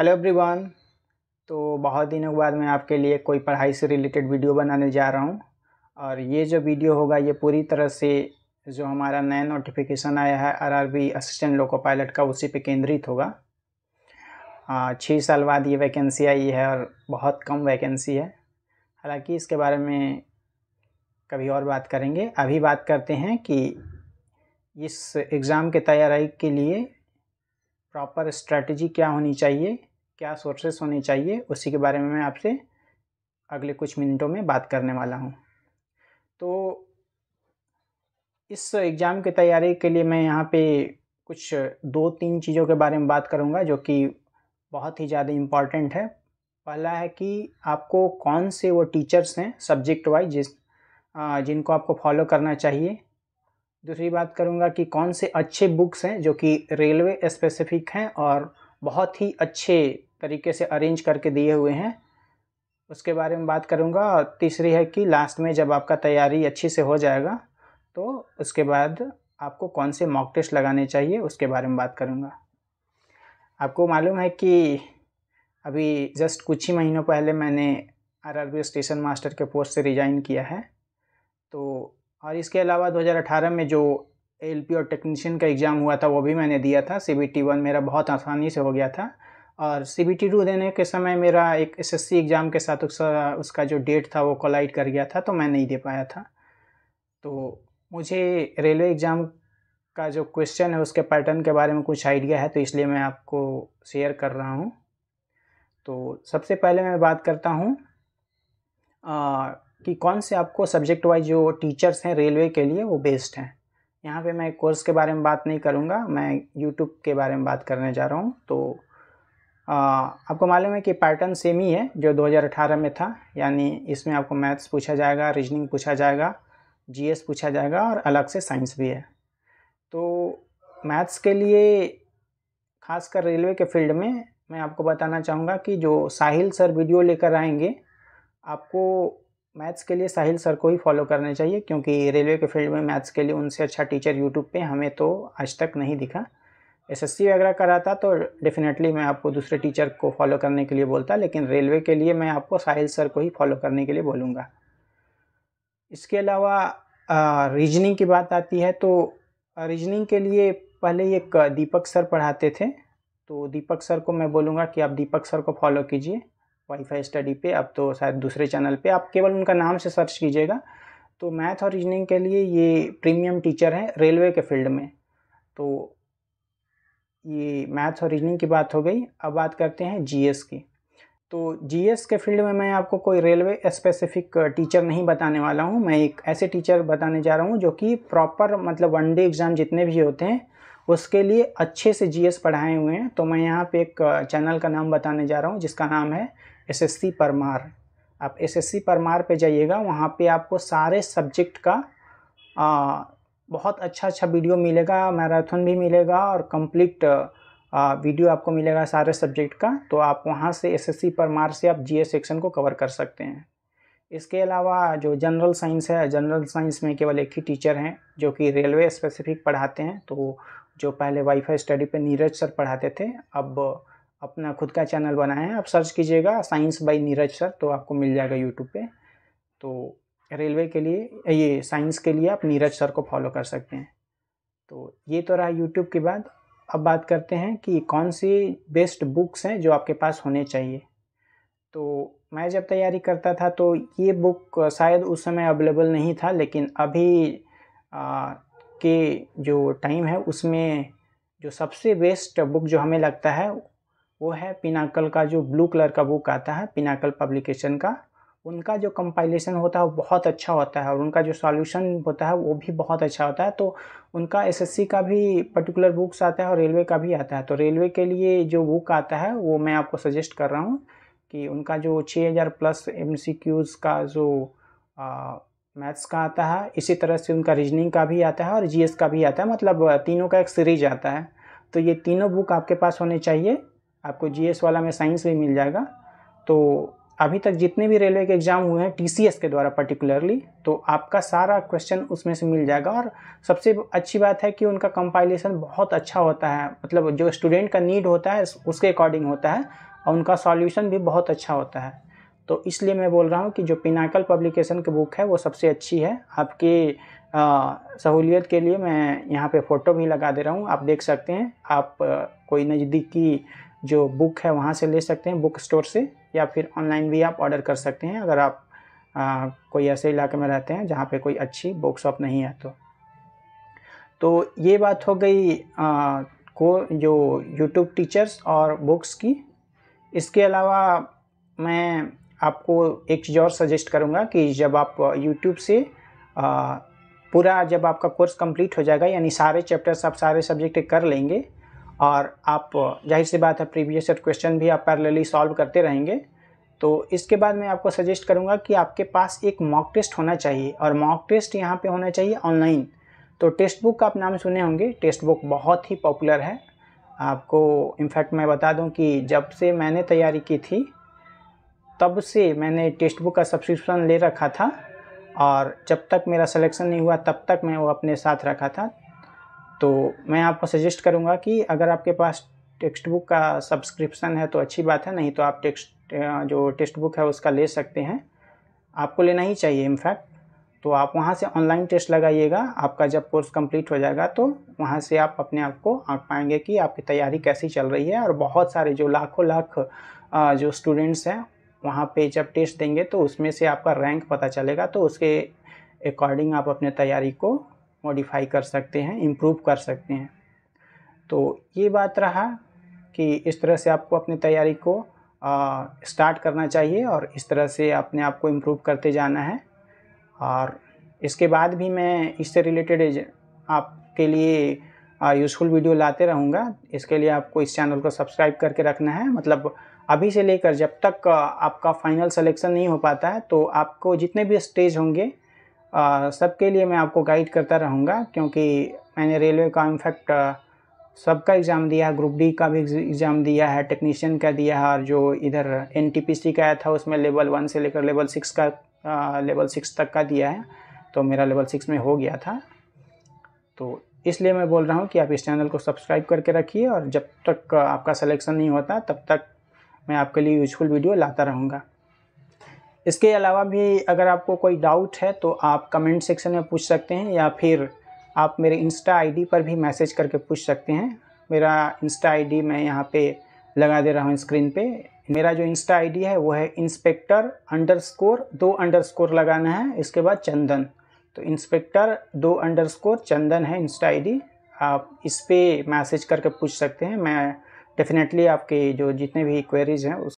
hello everyone तो बहुत दिनों के बाद मैं आपके लिए कोई पढ़ाई से रिलेटेड वीडियो बनाने जा रहा हूँ और ये जो वीडियो होगा ये पूरी तरह से जो हमारा नया नोटिफिकेशन आया है आरआरबी असिस्टेंट लोको पायलट का उसी पे केंद्रित होगा छः साल बाद ये वैकेंसी आई है और बहुत कम वैकेंसी है हालाँकि इसके बारे में कभी और बात करेंगे अभी बात करते हैं कि इस एग्ज़ाम के तैयारी के लिए प्रॉपर स्ट्रेटजी क्या होनी चाहिए क्या सोर्सेस होने चाहिए उसी के बारे में मैं आपसे अगले कुछ मिनटों में बात करने वाला हूँ तो इस एग्ज़ाम की तैयारी के लिए मैं यहाँ पे कुछ दो तीन चीज़ों के बारे में बात करूँगा जो कि बहुत ही ज़्यादा इम्पॉर्टेंट है पहला है कि आपको कौन से वो टीचर्स हैं सब्जेक्ट वाइज जिस जिनको आपको फॉलो करना चाहिए दूसरी बात करूँगा कि कौन से अच्छे बुक्स हैं जो कि रेलवे स्पेसिफिक हैं और बहुत ही अच्छे तरीके से अरेंज करके दिए हुए हैं उसके बारे में बात करूँगा और तीसरी है कि लास्ट में जब आपका तैयारी अच्छी से हो जाएगा तो उसके बाद आपको कौन से मॉक टेस्ट लगाने चाहिए उसके बारे में बात करूँगा आपको मालूम है कि अभी जस्ट कुछ ही महीनों पहले मैंने आरआरबी स्टेशन मास्टर के पोस्ट से रिज़ाइन किया है तो और इसके अलावा 2018 में जो एलपी और टेक्नीशियन का एग्ज़ाम हुआ था वो भी मैंने दिया था सी बी टी वन मेरा बहुत आसानी से हो गया था और सी बी टी टू देने के समय मेरा एक एस एस सी एग्ज़ाम के साथ उसका उसका जो डेट था वो कोलाइड कर गया था तो मैं नहीं दे पाया था तो मुझे रेलवे एग्ज़ाम का जो क्वेश्चन है उसके पैटर्न के बारे में कुछ आइडिया है तो इसलिए मैं आपको शेयर कर रहा हूँ तो सबसे पहले मैं बात करता हूँ कि कौन से आपको सब्जेक्ट वाइज जो टीचर्स हैं रेलवे के लिए वो बेस्ट हैं यहाँ पे मैं कोर्स के बारे में बात नहीं करूँगा मैं यूट्यूब के बारे में बात करने जा रहा हूँ तो आपको मालूम है कि पैटर्न सेम ही है जो 2018 में था यानी इसमें आपको मैथ्स पूछा जाएगा रीजनिंग पूछा जाएगा जीएस पूछा जाएगा और अलग से साइंस भी है तो मैथ्स के लिए खासकर रेलवे के फील्ड में मैं आपको बताना चाहूँगा कि जो साहिल सर वीडियो लेकर आएंगे आपको मैथ्स के लिए साहिल सर को ही फॉलो करना चाहिए क्योंकि रेलवे के फील्ड में मैथ्स के लिए उनसे अच्छा टीचर यूट्यूब पे हमें तो आज तक नहीं दिखा एसएससी वगैरह कराता तो डेफिनेटली मैं आपको दूसरे टीचर को फॉलो करने के लिए बोलता लेकिन रेलवे के लिए मैं आपको साहिल सर को ही फॉलो करने के लिए बोलूँगा इसके अलावा रीजनिंग की बात आती है तो रीजनिंग के लिए पहले एक दीपक सर पढ़ाते थे तो दीपक सर को मैं बोलूँगा कि आप दीपक सर को फॉलो कीजिए वाईफाई स्टडी पे अब तो शायद दूसरे चैनल पे आप केवल उनका नाम से सर्च कीजिएगा तो मैथ और रीजनिंग के लिए ये प्रीमियम टीचर हैं रेलवे के फील्ड में तो ये मैथ्स रीजनिंग की बात हो गई अब बात करते हैं जीएस की तो जीएस के फील्ड में मैं आपको कोई रेलवे स्पेसिफिक टीचर नहीं बताने वाला हूँ मैं एक ऐसे टीचर बताने जा रहा हूँ जो कि प्रॉपर मतलब वन डे एग्ज़ाम जितने भी होते हैं उसके लिए अच्छे से जीएस पढ़ाए हुए हैं तो मैं यहाँ पे एक चैनल का नाम बताने जा रहा हूँ जिसका नाम है एसएससी परमार आप एसएससी परमार पे जाइएगा वहाँ पे आपको सारे सब्जेक्ट का बहुत अच्छा अच्छा वीडियो मिलेगा मैराथन भी मिलेगा और कंप्लीट वीडियो आपको मिलेगा सारे सब्जेक्ट का तो आप वहाँ से एसएससी पर मार्क से आप जीएस सेक्शन को कवर कर सकते हैं इसके अलावा जो जनरल साइंस है जनरल साइंस में केवल एक ही टीचर हैं जो कि रेलवे स्पेसिफिक पढ़ाते हैं तो जो पहले वाईफाई स्टडी पे नीरज सर पढ़ाते थे अब अपना खुद का चैनल बनाए हैं आप सर्च कीजिएगा साइंस बाई नीरज सर तो आपको मिल जाएगा यूट्यूब पे तो रेलवे के लिए ये साइंस के लिए आप नीरज सर को फॉलो कर सकते हैं तो ये तो रहा यूट्यूब की बात अब बात करते हैं कि कौन सी बेस्ट बुक्स हैं जो आपके पास होने चाहिए तो मैं जब तैयारी करता था तो ये बुक शायद उस समय अवेलेबल नहीं था लेकिन अभी आ, के जो टाइम है उसमें जो सबसे बेस्ट बुक जो हमें लगता है वो है पिनाकल का जो ब्लू कलर का बुक आता है पिनाकल पब्लिकेशन का उनका जो कंपाइलेशन होता है वो बहुत अच्छा होता है और उनका जो सॉल्यूशन होता है वो भी बहुत अच्छा होता है तो उनका एसएससी का भी पर्टिकुलर बुक्स आता है और रेलवे का भी आता है तो रेलवे के लिए जो बुक आता है वो मैं आपको सजेस्ट कर रहा हूँ कि उनका जो 6000 प्लस एम का जो मैथ्स का आता है इसी तरह से उनका रीजनिंग का भी आता है और जी का भी आता है मतलब तीनों का एक सीरीज आता है तो ये तीनों बुक आपके पास होने चाहिए आपको जी वाला में साइंस भी मिल जाएगा तो अभी तक जितने भी रेलवे के एग्ज़ाम हुए हैं टीसीएस के द्वारा पर्टिकुलरली तो आपका सारा क्वेश्चन उसमें से मिल जाएगा और सबसे अच्छी बात है कि उनका कंपाइलेशन बहुत अच्छा होता है मतलब जो स्टूडेंट का नीड होता है उसके अकॉर्डिंग होता है और उनका सॉल्यूशन भी बहुत अच्छा होता है तो इसलिए मैं बोल रहा हूँ कि जो पिनाकल पब्लिकेशन की बुक है वो सबसे अच्छी है आपकी सहूलियत के लिए मैं यहाँ पे फ़ोटो भी लगा दे रहा हूँ आप देख सकते हैं आप आ, कोई नज़दीकी जो बुक है वहाँ से ले सकते हैं बुक स्टोर से या फिर ऑनलाइन भी आप ऑर्डर कर सकते हैं अगर आप आ, कोई ऐसे इलाके में रहते हैं जहाँ पे कोई अच्छी बुक शॉप नहीं है तो तो ये बात हो गई आ, को जो यूट्यूब टीचर्स और बुक्स की इसके अलावा मैं आपको एक चीज़ और सजेस्ट करूँगा कि जब आप यूट्यूब से आ, पूरा जब आपका कोर्स कंप्लीट हो जाएगा यानी सारे चैप्टर्स आप सारे सब्जेक्ट कर लेंगे और आप जाहिर सी बात है प्रीवियस ईयर क्वेश्चन भी आप पैरेलली सॉल्व करते रहेंगे तो इसके बाद मैं आपको सजेस्ट करूंगा कि आपके पास एक मॉक टेस्ट होना चाहिए और मॉक टेस्ट यहाँ पे होना चाहिए ऑनलाइन तो टेस्ट बुक का आप नाम सुने होंगे टेक्स्ट बुक बहुत ही पॉपुलर है आपको इनफैक्ट मैं बता दूं कि जब से मैंने तैयारी की थी तब से मैंने टेस्ट बुक का सब्सक्रिप्शन ले रखा था और जब तक मेरा सिलेक्शन नहीं हुआ तब तक मैं वो अपने साथ रखा था तो मैं आपको सजेस्ट करूँगा कि अगर आपके पास टेक्स्ट बुक का सब्सक्रिप्शन है तो अच्छी बात है नहीं तो आप टेक्स्ट जो टेक्स्ट बुक है उसका ले सकते हैं आपको लेना ही चाहिए इनफैक्ट तो आप वहाँ से ऑनलाइन टेस्ट लगाइएगा आपका जब कोर्स कंप्लीट हो जाएगा तो वहाँ से आप अपने आप को आँख पाएंगे कि आपकी तैयारी कैसी चल रही है और बहुत सारे जो लाखों लाख जो स्टूडेंट्स हैं वहाँ पे जब टेस्ट देंगे तो उसमें से आपका रैंक पता चलेगा तो उसके अकॉर्डिंग आप अपने तैयारी को मॉडिफाई कर सकते हैं इम्प्रूव कर सकते हैं तो ये बात रहा कि इस तरह से आपको अपनी तैयारी को स्टार्ट करना चाहिए और इस तरह से अपने आप को इम्प्रूव करते जाना है और इसके बाद भी मैं इससे रिलेटेड आपके लिए यूज़फुल वीडियो लाते रहूँगा इसके लिए आपको इस चैनल को सब्सक्राइब करके रखना है मतलब अभी से लेकर जब तक आपका फाइनल सिलेक्शन नहीं हो पाता है तो आपको जितने भी स्टेज होंगे सबके लिए मैं आपको गाइड करता रहूँगा क्योंकि मैंने रेलवे का इनफैक्ट सबका एग्ज़ाम दिया है ग्रुप डी का भी एग्ज़ाम दिया है टेक्नीशियन का दिया है और जो इधर एन का आया था उसमें लेवल वन से लेकर लेवल सिक्स का आ, लेवल सिक्स तक का दिया है तो मेरा लेवल सिक्स में हो गया था तो इसलिए मैं बोल रहा हूँ कि आप इस चैनल को सब्सक्राइब करके रखिए और जब तक आपका सलेक्शन नहीं होता तब तक मैं आपके लिए यूजफुल वीडियो लाता रहूँगा इसके अलावा भी अगर आपको कोई डाउट है तो आप कमेंट सेक्शन में पूछ सकते हैं या फिर आप मेरे इंस्टा आईडी पर भी मैसेज करके पूछ सकते हैं मेरा इंस्टा आईडी मैं यहाँ पे लगा दे रहा हूँ स्क्रीन पे मेरा जो इंस्टा आईडी है वो है इंस्पेक्टर अंडर स्कोर दो अंडर स्कोर लगाना है इसके बाद चंदन तो इंस्पेक्टर दो अंडर स्कोर चंदन है इंस्टा आईडी आप इस पर मैसेज करके पूछ सकते हैं मैं डेफिनेटली आपके जो जितने भी क्वेरीज हैं उस